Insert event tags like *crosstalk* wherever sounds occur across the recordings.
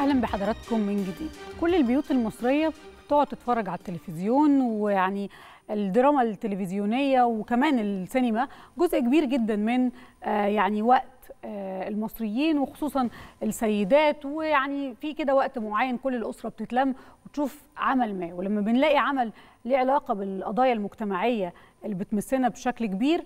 اهلا بحضراتكم من جديد كل البيوت المصريه بتقعد تتفرج على التلفزيون ويعني الدراما التلفزيونيه وكمان السينما جزء كبير جدا من آه، يعني وقت آه، المصريين وخصوصا السيدات ويعني في كده وقت معين كل الاسره بتتلم وتشوف عمل ما ولما بنلاقي عمل ليه علاقه بالقضايا المجتمعيه اللي بتمسنا بشكل كبير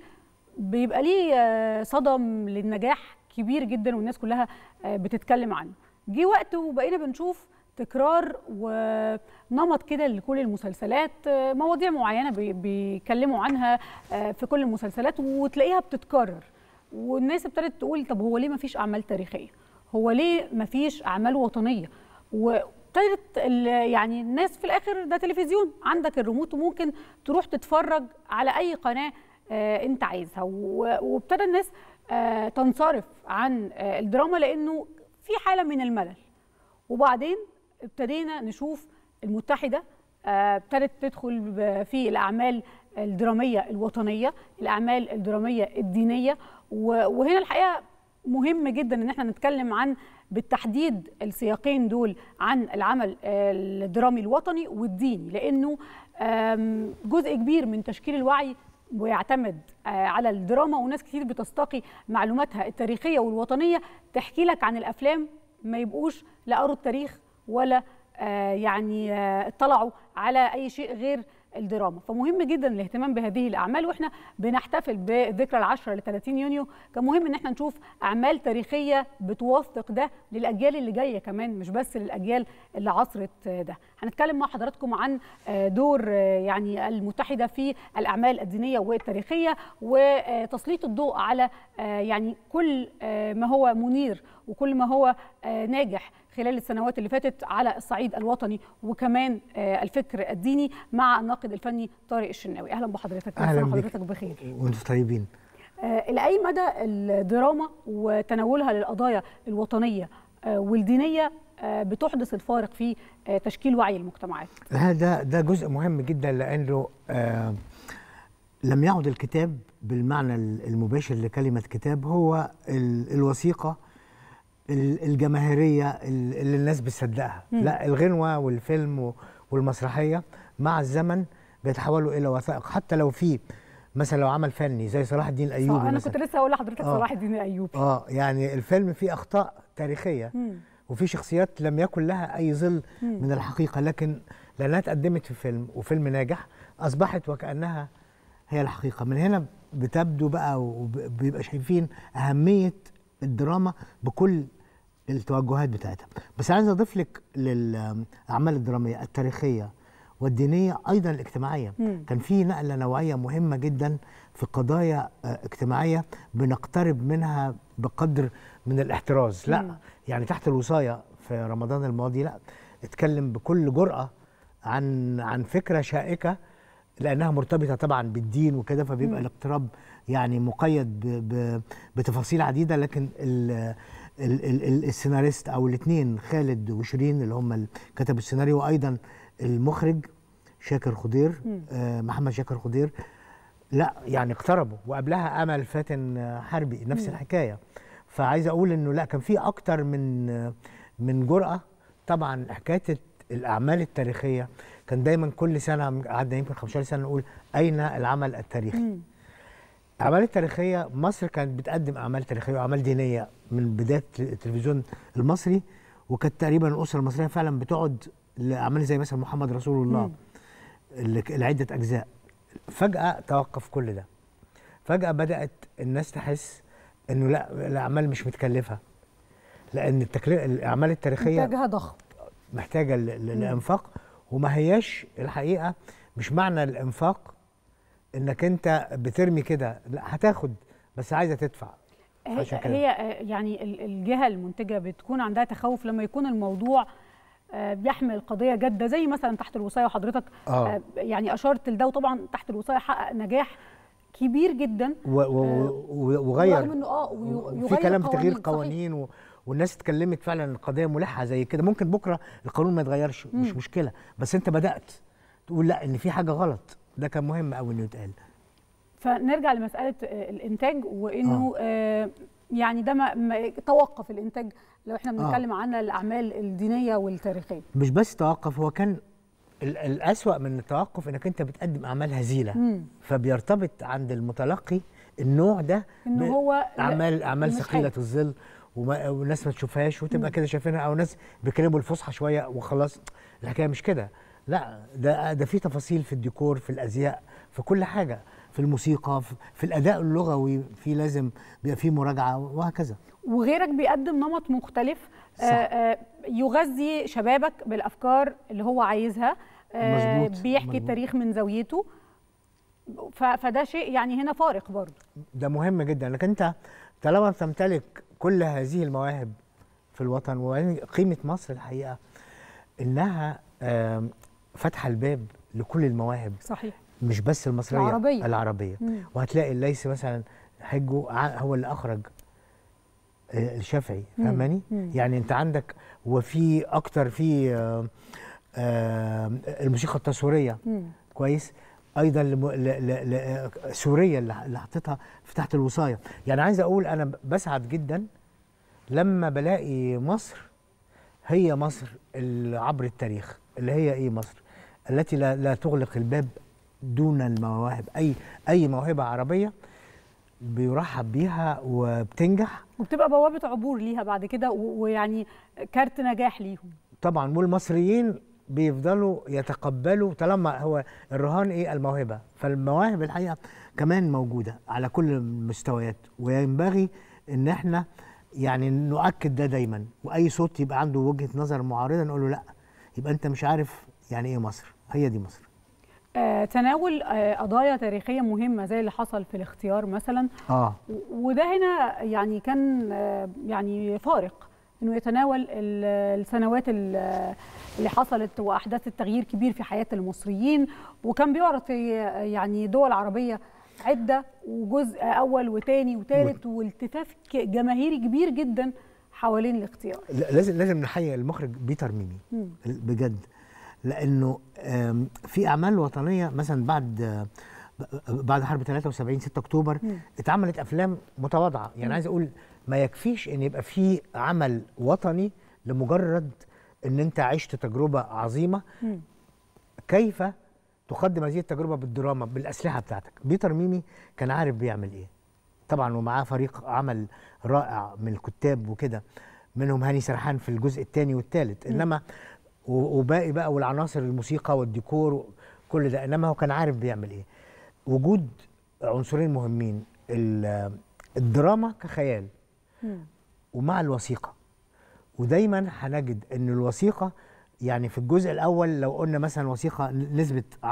بيبقى ليه آه، صدم للنجاح كبير جدا والناس كلها بتتكلم عنه جه وقت وبقينا بنشوف تكرار ونمط كده لكل المسلسلات مواضيع معينه بيتكلموا عنها آه، في كل المسلسلات وتلاقيها بتتكرر والناس ابتدت تقول طب هو ليه ما فيش اعمال تاريخيه هو ليه ما فيش اعمال وطنيه وابتدت يعني الناس في الاخر ده تلفزيون عندك الريموت وممكن تروح تتفرج على اي قناه آه، انت عايزها وابتدى الناس آه، تنصرف عن الدراما لانه في حاله من الملل وبعدين ابتدينا نشوف المتحده آه، ابتدت تدخل في الاعمال الدراميه الوطنيه الاعمال الدراميه الدينيه وهنا الحقيقه مهم جدا ان احنا نتكلم عن بالتحديد السياقين دول عن العمل آه، الدرامي الوطني والديني لانه جزء كبير من تشكيل الوعي ويعتمد آه، على الدراما وناس كتير بتستقي معلوماتها التاريخيه والوطنيه تحكي لك عن الافلام ما يبقوش لا قروا التاريخ ولا آه، يعني آه، اطلعوا على اي شيء غير الدراما فمهم جدا الاهتمام بهذه الاعمال واحنا بنحتفل بذكرى العشرة ل 30 يونيو كان مهم ان احنا نشوف اعمال تاريخيه بتوثق ده للاجيال اللي جايه كمان مش بس للاجيال اللي عصرت ده هنتكلم مع حضراتكم عن دور يعني المتحده في الاعمال الدينيه والتاريخيه وتسليط الضوء على يعني كل ما هو منير وكل ما هو ناجح خلال السنوات اللي فاتت على الصعيد الوطني وكمان آه، الفكر الديني مع الناقد الفني طارق الشناوي اهلا بحضرتك اهلا حضرتك بخير وانتم طيبين آه، الى اي مدى الدراما وتناولها للقضايا الوطنيه آه، والدينيه بتحدث الفارق في تشكيل وعي المجتمعات هذا ده جزء مهم جدا لانه لم يعد الكتاب بالمعنى المباشر لكلمه كتاب هو الوثيقه الجماهيريه اللي الناس بتصدقها لا الغنوه والفيلم والمسرحيه مع الزمن بيتحولوا الى وثائق حتى لو في مثلا لو عمل فني زي صلاح الدين الايوبي صح انا كنت لسه هقول لحضرتك آه صلاح الدين الايوبي اه يعني الفيلم فيه اخطاء تاريخيه مم. وفي شخصيات لم يكن لها اي ظل من الحقيقه لكن لانها اتقدمت في فيلم وفيلم ناجح اصبحت وكانها هي الحقيقه من هنا بتبدو بقى وبيبقى شايفين اهميه الدراما بكل التوجهات بتاعتها بس عايز اضيف لك للاعمال الدراميه التاريخيه والدينيه ايضا الاجتماعيه مم. كان في نقله نوعيه مهمه جدا في قضايا آه، اجتماعيه بنقترب منها بقدر من الاحتراز لا مم. يعني تحت الوصايه في رمضان الماضي لا اتكلم بكل جرأه عن عن فكره شائكه لانها مرتبطه طبعا بالدين وكده فبيبقى مم. الاقتراب يعني مقيد بتفاصيل عديده لكن السيناريست او الاثنين خالد وشيرين اللي هم كتبوا السيناريو وايضا المخرج شاكر خضير آه، محمد شاكر خضير لا يعني اقتربوا وقبلها امل فاتن حربي نفس الحكايه فعايز اقول انه لا كان في اكتر من من جرأه طبعا حكايه الاعمال التاريخيه كان دايما كل سنه قعدنا يمكن 15 سنه نقول اين العمل التاريخي اعمال تاريخيه مصر كانت بتقدم اعمال تاريخيه واعمال دينيه من بدايه التلفزيون المصري وكانت تقريبا الاسره المصريه فعلا بتقعد لاعمال زي مثلا محمد رسول الله لعده اجزاء فجاه توقف كل ده فجاه بدات الناس تحس انه لا الاعمال مش متكلفه لان التكلفة الاعمال التاريخيه محتاجها ضخم محتاجه للإنفاق وما هياش الحقيقه مش معنى الانفاق انك انت بترمي كده لا هتاخد بس عايزه تدفع هي, هي يعني الجهه المنتجه بتكون عندها تخوف لما يكون الموضوع آه، بيحمل قضيه جاده زي مثلا تحت الوصايه وحضرتك آه،, آه. يعني اشرت لده وطبعا تحت الوصايه حقق نجاح كبير جدا و و آه، وغير رغم انه اه في كلام في تغيير قوانين و والناس اتكلمت فعلا القضيه ملحه زي كده ممكن بكره القانون ما يتغيرش مش مشكله بس انت بدات تقول لا ان في حاجه غلط ده كان مهم قوي انه يتقال فنرجع لمساله آه، الانتاج وانه آه. آه، يعني ده ما توقف الانتاج لو احنا آه. بنتكلم آه. عن الاعمال الدينيه والتاريخيه مش بس توقف هو كان الأسوأ من التوقف انك انت بتقدم اعمال هزيله مم. فبيرتبط عند المتلقي النوع ده ان هو اعمال اعمال ثقيله الظل وناس ما تشوفهاش وتبقى كده شايفينها او ناس بيكرموا الفصحى شويه وخلاص الحكايه مش كده لا ده ده في تفاصيل في الديكور في الازياء في كل حاجه في الموسيقى في, في الاداء اللغوي في لازم بيبقى في مراجعه وهكذا وغيرك بيقدم نمط مختلف آه، صح. آه، يغذي شبابك بالافكار اللي هو عايزها آه، مزبوط. بيحكي مزبوط. التاريخ من زاويته فده شيء يعني هنا فارق برضه ده مهم جدا انك انت طالما بتمتلك كل هذه المواهب في الوطن وقيمه مصر الحقيقه انها فاتحه الباب لكل المواهب صحيح مش بس المصريه العربيه العربيه مم. وهتلاقي الليث مثلا حجه هو اللي اخرج آه، الشافعي فهماني يعني انت عندك وفي اكتر في آه، آه، الموسيقى التصويريه كويس ايضا سوريا اللي حطيتها في تحت الوصايه يعني عايز اقول انا بسعد جدا لما بلاقي مصر هي مصر عبر التاريخ اللي هي ايه مصر التي لا, لا تغلق الباب دون المواهب أي أي موهبة عربية بيرحب بيها وبتنجح وبتبقى بوابة عبور ليها بعد كده ويعني كارت نجاح ليهم طبعا والمصريين بيفضلوا يتقبلوا طالما هو الرهان ايه الموهبه فالمواهب الحقيقه كمان موجوده على كل المستويات وينبغي ان احنا يعني نؤكد ده دايما واي صوت يبقى عنده وجهه نظر معارضه نقول له لا يبقى انت مش عارف يعني ايه مصر هي دي مصر آه، تناول آه، قضايا تاريخيه مهمه زي اللي حصل في الاختيار مثلا آه. وده هنا يعني كان آه، يعني فارق انه يتناول السنوات اللي حصلت واحداث التغيير كبير في حياه المصريين وكان بيعرض في يعني دول عربيه عده وجزء اول وثاني وثالث والتفاف جماهيري كبير جدا حوالين الاختيار لازم لازم نحيي المخرج بيتر ميمي بجد لانه في اعمال وطنيه مثلا بعد بعد حرب 73 6 اكتوبر مم. اتعملت افلام متواضعه يعني مم. عايز اقول ما يكفيش ان يبقى في عمل وطني لمجرد ان انت عشت تجربه عظيمه مم. كيف تقدم هذه التجربه بالدراما بالاسلحه بتاعتك بيتر ميمي كان عارف بيعمل ايه طبعا ومعاه فريق عمل رائع من الكتاب وكده منهم هاني سرحان في الجزء الثاني والثالث انما وباقي بقى والعناصر الموسيقى والديكور كل ده انما هو كان عارف بيعمل ايه وجود عنصرين مهمين الدراما كخيال ومع الوثيقه ودايما هنجد ان الوثيقه يعني في الجزء الاول لو قلنا مثلا وثيقه نسبه 10%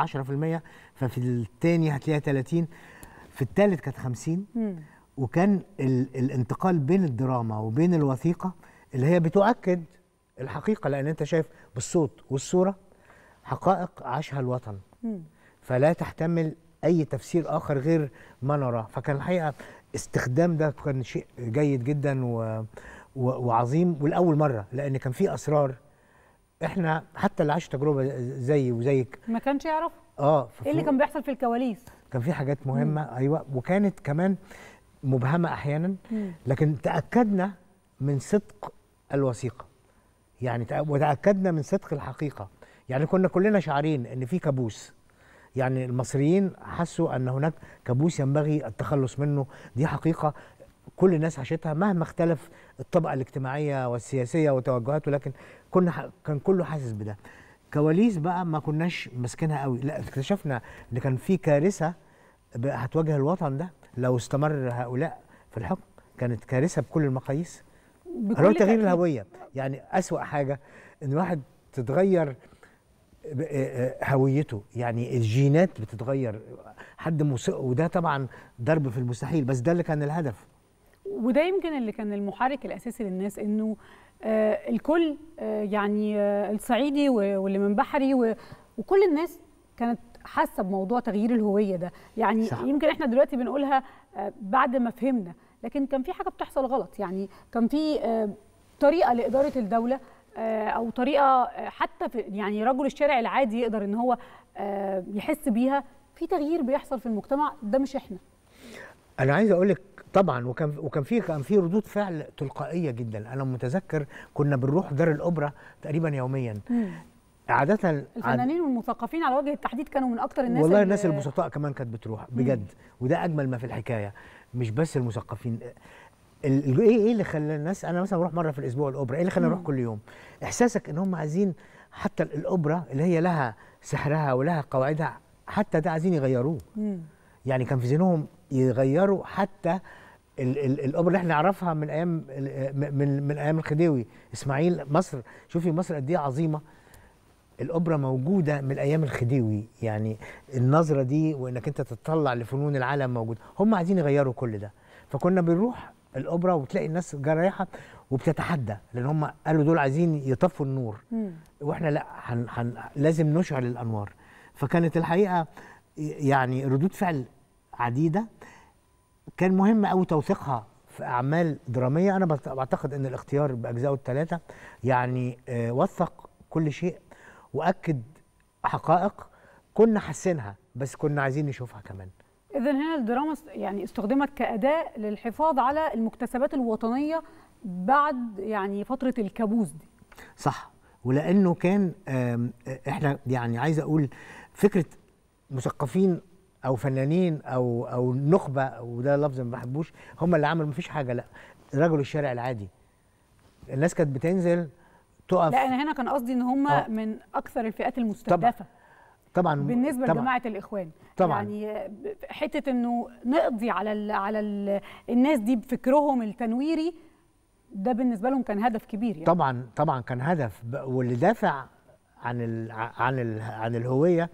ففي الثاني هتلاقيها 30 في الثالث كانت 50 وكان الانتقال بين الدراما وبين الوثيقه اللي هي بتؤكد الحقيقه لان انت شايف بالصوت والصوره حقائق عاشها الوطن فلا تحتمل اي تفسير اخر غير ما نراه فكان الحقيقه استخدام ده كان شيء جيد جدا و... و... وعظيم ولاول مره لان كان في اسرار احنا حتى اللي عاش تجربه زي وزيك ما كانش يعرف اه ايه اللي كان بيحصل في الكواليس كان في حاجات مهمه مم. ايوه وكانت كمان مبهمه احيانا مم. لكن تاكدنا من صدق الوثيقه يعني وتاكدنا من صدق الحقيقه يعني كنا كلنا شعرين ان في كابوس يعني المصريين حسوا ان هناك كابوس ينبغي التخلص منه دي حقيقه كل الناس عاشتها مهما اختلف الطبقه الاجتماعيه والسياسيه وتوجهاته لكن كنا كان كله حاسس بده كواليس بقى ما كناش ماسكينها قوي لا اكتشفنا ان كان في كارثه هتواجه الوطن ده لو استمر هؤلاء في الحكم كانت كارثه بكل المقاييس بكل هو تغيير الهويه يعني اسوا حاجه ان واحد تتغير آه، آه، هويته يعني الجينات بتتغير حد موسيقى وده طبعا ضرب في المستحيل بس ده اللي كان الهدف وده يمكن اللي كان المحرك الاساسي للناس انه آه الكل آه يعني آه الصعيدي واللي من بحري وكل الناس كانت حاسه بموضوع تغيير الهويه ده يعني صح. يمكن احنا دلوقتي بنقولها آه، بعد ما فهمنا لكن كان في حاجه بتحصل غلط يعني كان في آه، طريقه لاداره الدوله آه، او طريقه آه، حتى في يعني رجل الشارع العادي يقدر ان هو يحس بيها في تغيير بيحصل في المجتمع ده مش احنا انا عايز اقول لك طبعا وكان وكان في كان في ردود فعل تلقائيه جدا انا متذكر كنا بنروح دار الاوبرا تقريبا يوميا عادة الفنانين عاد... والمثقفين على وجه التحديد كانوا من أكتر الناس والله الناس اللي... البسطاء كمان كانت بتروح بجد وده أجمل ما في الحكاية مش بس المثقفين ال... ايه ايه اللي خلى الناس انا مثلا بروح مره في الاسبوع الاوبرا ايه اللي خلاني اروح كل يوم احساسك ان هم عايزين حتى الاوبرا اللي هي لها سحرها ولها قواعدها حتى ده عايزين يغيروه مم. يعني كان في ذهنهم يغيروا حتى الاوبرا اللي احنا نعرفها من ايام من من ايام الخديوي اسماعيل مصر شوفي مصر قد ايه عظيمه الاوبرا موجوده من ايام الخديوي يعني النظره دي وانك انت تتطلع لفنون العالم موجود هم عايزين يغيروا كل ده فكنا بنروح الاوبرا وتلاقي الناس رايحه وبتتحدى لان هم قالوا دول عايزين يطفوا النور مم. واحنا لا حن حن لازم نشعل الانوار فكانت الحقيقه يعني ردود فعل عديده كان مهم قوي توثيقها في اعمال دراميه انا بعتقد ان الاختيار باجزائه الثلاثه يعني آه، وثق كل شيء واكد حقائق كنا حاسينها بس كنا عايزين نشوفها كمان اذا هنا الدراما يعني استخدمت كاداء للحفاظ على المكتسبات الوطنيه بعد يعني فتره الكابوس دي صح ولانه كان احنا يعني عايز اقول فكره مثقفين او فنانين او او نخبه وده لفظ ما بحبوش هم اللي عملوا مفيش حاجه لا رجل الشارع العادي الناس كانت بتنزل تقف لا انا هنا كان قصدي ان هم آه. من اكثر الفئات المستهدفه طبعا بالنسبه طبعًا لجماعه الاخوان طبعا يعني حته انه نقضي على الـ على الـ الناس دي بفكرهم التنويري ده بالنسبه لهم كان هدف كبير يعني طبعا طبعا كان هدف واللي دافع عن الـ عن الـ عن الهويه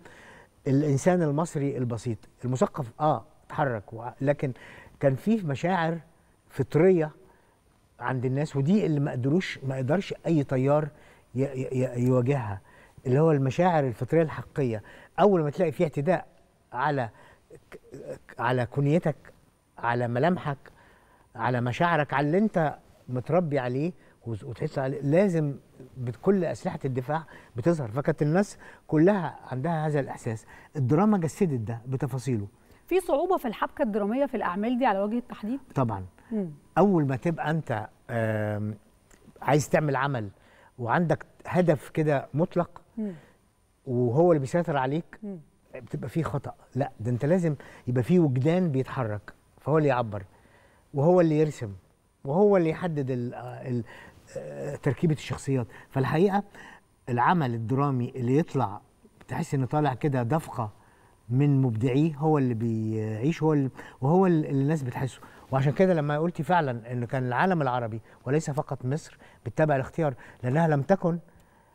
الانسان المصري البسيط المثقف اه اتحرك لكن كان في مشاعر فطريه عند الناس ودي اللي ما قدروش ما قدرش اي طيار يواجهها اللي هو المشاعر الفطريه الحقيقيه اول ما تلاقي في اعتداء على على كنيتك على ملامحك على مشاعرك على اللي انت متربي عليه وتحس عليه لازم بكل اسلحه الدفاع بتظهر فكانت الناس كلها عندها هذا الاحساس الدراما جسدت ده بتفاصيله في صعوبه في الحبكه الدراميه في الاعمال دي على وجه التحديد طبعا اول ما تبقى انت عايز تعمل عمل وعندك هدف كده مطلق وهو اللي بيسيطر عليك بتبقى فيه خطا لا ده انت لازم يبقى فيه وجدان بيتحرك فهو اللي يعبر وهو اللي يرسم وهو اللي يحدد الـ ال آه، آه، تركيبه الشخصيات فالحقيقه العمل الدرامي اللي يطلع تحس انه طالع كده دفقه من مبدعيه هو اللي بيعيش هو اللي وهو اللي الناس بتحسه وعشان كده لما قلت فعلا ان كان العالم العربي وليس فقط مصر بتتبع الاختيار لانها لم تكن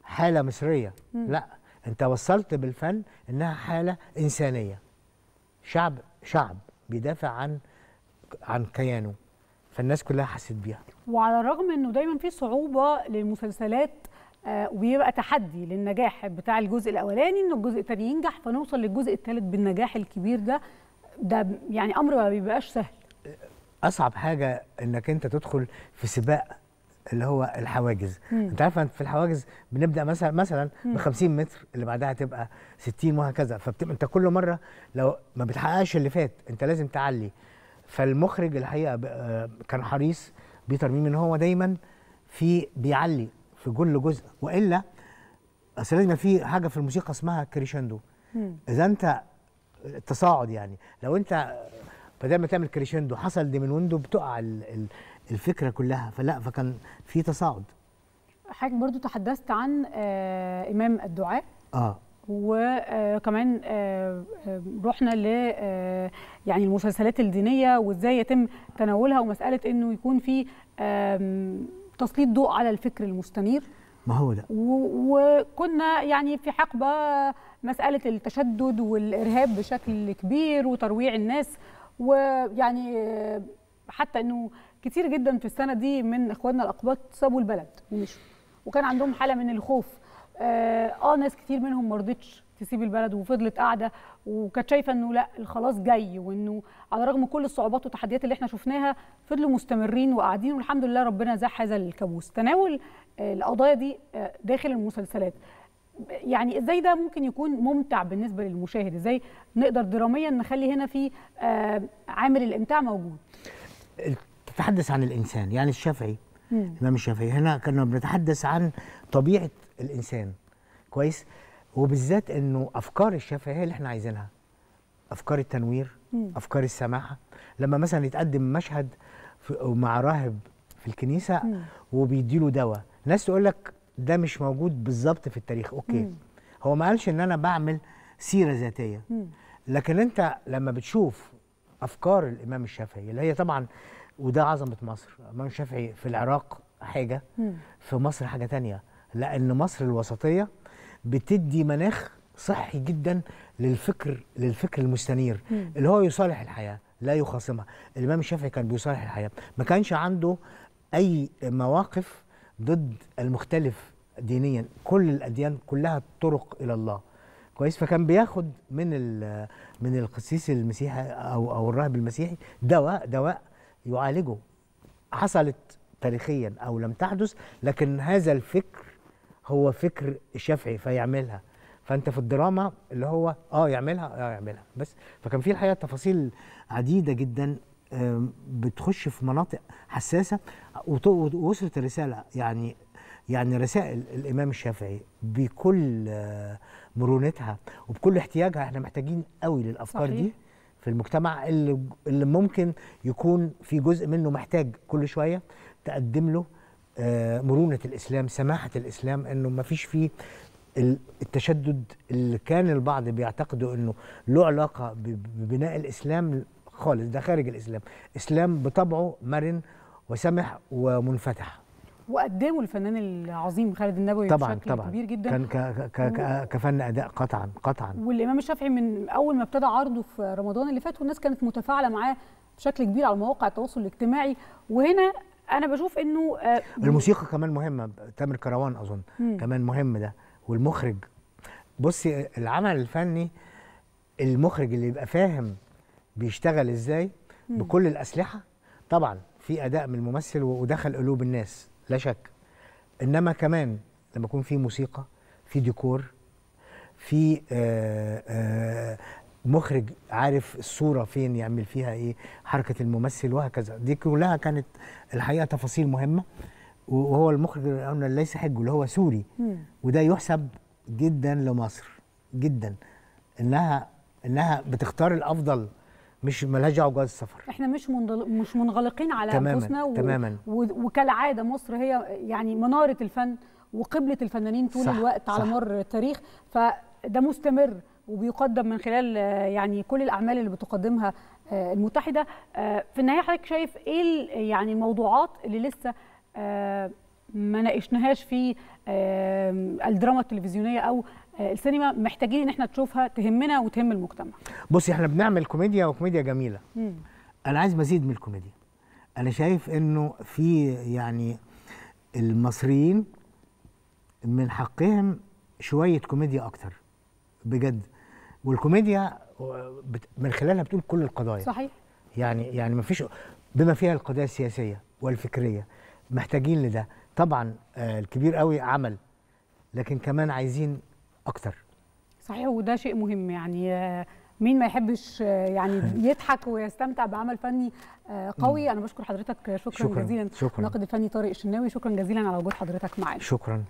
حاله مصريه م. لا انت وصلت بالفن انها حاله انسانيه شعب شعب بيدافع عن عن كيانه فالناس كلها حست بيها وعلى الرغم انه دايما في صعوبه للمسلسلات آه، ويبقى تحدي للنجاح بتاع الجزء الاولاني ان الجزء الثاني ينجح فنوصل للجزء الثالث بالنجاح الكبير ده ده يعني امر ما بيبقاش سهل آه، اصعب حاجه انك انت تدخل في سباق اللي هو الحواجز مم. انت عارفه في الحواجز بنبدا مثلا مثلا ب 50 متر اللي بعدها تبقى 60 وهكذا فبتبقى انت كل مره لو ما بتحققش اللي فات انت لازم تعلي فالمخرج الحقيقه آه، كان حريص بيتر ميمي ان هو دايما في بيعلي في كل جزء والا اصل لازم في حاجه في الموسيقى اسمها كريشندو اذا انت التصاعد يعني لو انت بدل ما تعمل كريشندو حصل دي من ويندو بتقع الفكره كلها فلا فكان في تصاعد حضرتك برضو تحدثت عن آه امام الدعاء اه وكمان آه، آه، آه، رحنا ل يعني المسلسلات الدينيه وازاي يتم تناولها ومساله انه يكون في تسليط ضوء على الفكر المستنير ما هو ده وكنا يعني في حقبه مساله التشدد والارهاب بشكل كبير وترويع الناس ويعني حتى انه كتير جدا في السنه دي من اخواننا الاقباط سابوا البلد ومشوا وكان عندهم حاله من الخوف اه, آه ناس كتير منهم ما رضتش تسيب البلد وفضلت قاعده وكانت شايفه انه لا الخلاص جاي وانه على رغم كل الصعوبات والتحديات اللي احنا شفناها فضلوا مستمرين وقاعدين والحمد لله ربنا زاح هذا الكابوس تناول آه، القضايا دي آه، داخل المسلسلات يعني ازاي ده ممكن يكون ممتع بالنسبه للمشاهد ازاي نقدر دراميا نخلي هنا في آه، عامل الامتاع موجود تتحدث عن الانسان يعني الشافعي الامام الشافعي هنا كنا بنتحدث عن طبيعه الانسان كويس وبالذات انه افكار الشفاء هي اللي احنا عايزينها افكار التنوير مم. افكار السماحه لما مثلا يتقدم مشهد مع راهب في الكنيسه وبيديله دواء ناس تقول لك ده مش موجود بالظبط في التاريخ اوكي مم. هو ما قالش ان انا بعمل سيره ذاتيه مم. لكن انت لما بتشوف افكار الامام الشافعي اللي هي طبعا وده عظمه مصر الامام الشافعي في العراق حاجه مم. في مصر حاجه تانية لان مصر الوسطيه بتدي مناخ صحي جدا للفكر للفكر المستنير مم. اللي هو يصالح الحياه لا يخاصمها الامام الشافعي كان بيصالح الحياه ما كانش عنده اي مواقف ضد المختلف دينيا كل الاديان كلها طرق الى الله كويس فكان بياخد من من القسيس المسيحي او او الراهب المسيحي دواء دواء يعالجه حصلت تاريخيا او لم تحدث لكن هذا الفكر هو فكر شافعي فيعملها فانت في الدراما اللي هو اه يعملها اه يعملها بس فكان في الحقيقه تفاصيل عديده جدا بتخش في مناطق حساسه ووصلت الرساله يعني يعني رسائل الامام الشافعي بكل آه، مرونتها وبكل احتياجها احنا محتاجين قوي للافكار صحيح. دي في المجتمع اللي اللي ممكن يكون في جزء منه محتاج كل شويه تقدم له آه، مرونه الاسلام سماحه الاسلام انه ما فيش فيه التشدد اللي كان البعض بيعتقدوا انه له علاقه ببناء الاسلام خالص ده خارج الاسلام اسلام بطبعه مرن وسمح ومنفتح وقدمه الفنان العظيم خالد النبوي طبعا بشكل طبعا كبير جدا كان ك ك ك كفن اداء قطعا قطعا والامام الشافعي من اول ما ابتدى عرضه في رمضان اللي فات والناس كانت متفاعله معاه بشكل كبير على مواقع التواصل الاجتماعي وهنا انا بشوف انه آه الموسيقى كمان مهمه تامر كروان اظن مم. كمان مهم ده والمخرج بصي العمل الفني المخرج اللي يبقى فاهم بيشتغل ازاي مم. بكل الاسلحه طبعا في اداء من الممثل ودخل قلوب الناس لا شك انما كمان لما يكون في موسيقى في ديكور في آه، آه، مخرج عارف الصوره فين يعمل فيها ايه حركه الممثل وهكذا دي كلها كانت الحقيقه تفاصيل مهمه وهو المخرج اللي قلنا ليس حجه اللي هو سوري وده يحسب جدا لمصر جدا انها انها بتختار الافضل مش ملهاش دعوه بجواز السفر احنا مش مش منغلقين على تماماً انفسنا و... تماما و... وكالعاده مصر هي يعني مناره الفن وقبله الفنانين طول صح الوقت على مر التاريخ فده مستمر وبيقدم من خلال آه، يعني كل الاعمال اللي بتقدمها آه، المتحده آه، في النهايه حضرتك شايف ايه يعني الموضوعات اللي لسه ما ناقشناهاش في الدراما التلفزيونيه او السينما محتاجين ان احنا نشوفها تهمنا وتهم المجتمع بصي احنا بنعمل كوميديا وكوميديا جميله مم. انا عايز مزيد من الكوميديا انا شايف انه في يعني المصريين من حقهم شويه كوميديا اكتر بجد والكوميديا من خلالها بتقول كل القضايا صحيح يعني يعني ما فيش بما فيها القضايا السياسيه والفكريه محتاجين لده طبعا آه، الكبير قوي عمل لكن كمان عايزين اكتر صحيح وده شيء مهم يعني آه، مين ما يحبش آه، يعني *laughs* يضحك ويستمتع بعمل فني قوي انا بشكر حضرتك شكرا, شكرا جزيلا شكرا الناقد الفني طارق الشناوي شكرا جزيلا على وجود حضرتك معانا شكرا